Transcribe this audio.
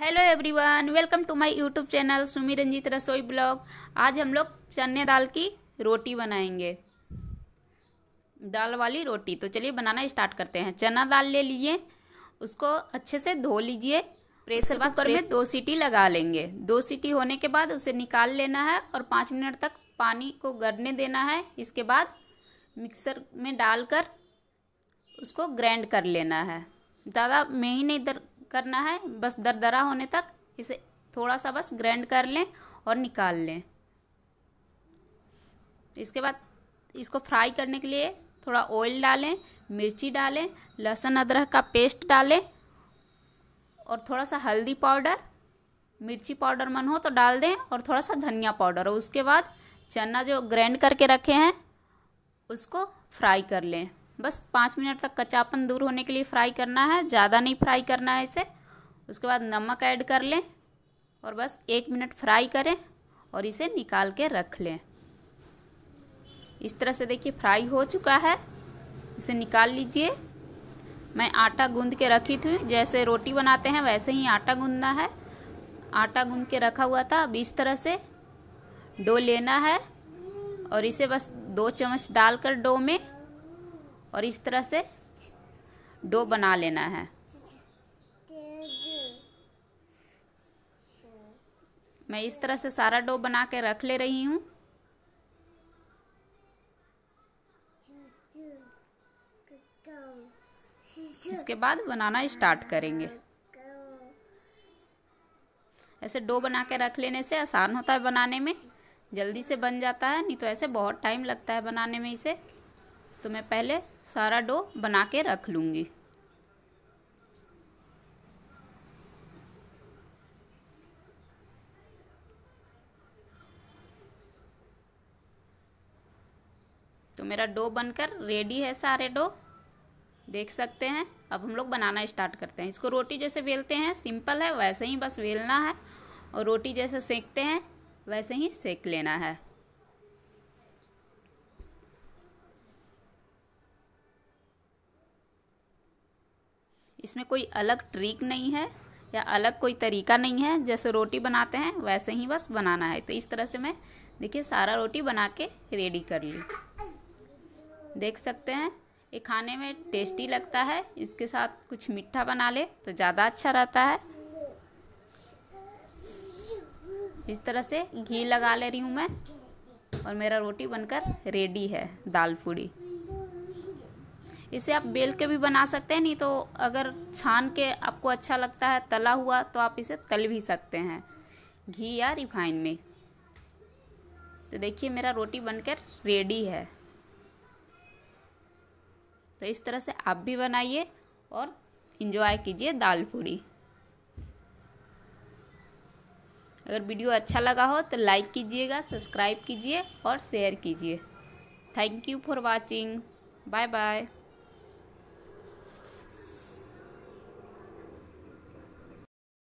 hello everyone welcome to my YouTube channel Sumi Ranjit रसोई blog आज हम लोग चने दाल की रोटी बनाएंगे दाल वाली रोटी तो चलिए बनाना स्टार्ट करते हैं चना दाल ले लीजिए उसको अच्छे से धो लीजिए प्रेशर कुकर में दो सीटी लगा लेंगे दो सीटी होने के बाद उसे निकाल लेना है और पाँच मिनट तक पानी को गरने देना है इसके बाद मिक्सर में डालकर उसको ग्रैंड कर लेना है ज़्यादा नहीं इधर करना है बस दरदरा होने तक इसे थोड़ा सा बस ग्रैंड कर लें और निकाल लें इसके बाद इसको फ्राई करने के लिए थोड़ा ऑयल डालें मिर्ची डालें लहसुन अदरक का पेस्ट डालें और थोड़ा सा हल्दी पाउडर मिर्ची पाउडर मन हो तो डाल दें और थोड़ा सा धनिया पाउडर और उसके बाद चना जो ग्रैंड करके रखे हैं उसको फ्राई कर लें बस पाँच मिनट तक कच्चापन दूर होने के लिए फ्राई करना है ज़्यादा नहीं फ्राई करना है इसे उसके बाद नमक ऐड कर लें और बस एक मिनट फ्राई करें और इसे निकाल के रख लें इस तरह से देखिए फ्राई हो चुका है इसे निकाल लीजिए मैं आटा गूंद के रखी थी जैसे रोटी बनाते हैं वैसे ही आटा गूंदना है आटा गूंद के रखा हुआ था अब इस तरह से डो लेना है और इसे बस दो चम्मच डालकर डो में और इस तरह से डो बना लेना है मैं इस तरह से सारा डो बना के रख ले रही हूँ इसके बाद बनाना स्टार्ट करेंगे ऐसे डो बना के रख लेने से आसान होता है बनाने में जल्दी से बन जाता है नहीं तो ऐसे बहुत टाइम लगता है बनाने में इसे तो मैं पहले सारा डो बना के रख लूँगी तो मेरा डो बनकर रेडी है सारे डो देख सकते हैं अब हम लोग बनाना स्टार्ट करते हैं इसको रोटी जैसे बेलते हैं सिंपल है वैसे ही बस बेलना है और रोटी जैसे सेकते हैं वैसे ही सेक लेना है इसमें कोई अलग ट्रिक नहीं है या अलग कोई तरीका नहीं है जैसे रोटी बनाते हैं वैसे ही बस बनाना है तो इस तरह से मैं देखिए सारा रोटी बना के रेडी कर ली देख सकते हैं ये खाने में टेस्टी लगता है इसके साथ कुछ मीठा बना ले तो ज़्यादा अच्छा रहता है इस तरह से घी लगा ले रही हूँ मैं और मेरा रोटी बनकर रेडी है दाल पूड़ी इसे आप बेल के भी बना सकते हैं नहीं तो अगर छान के आपको अच्छा लगता है तला हुआ तो आप इसे तल भी सकते हैं घी या रिफाइन में तो देखिए मेरा रोटी बनकर रेडी है तो इस तरह से आप भी बनाइए और इन्जॉय कीजिए दाल पूड़ी अगर वीडियो अच्छा लगा हो तो लाइक कीजिएगा सब्सक्राइब कीजिए और शेयर कीजिए thank you for watching bye bye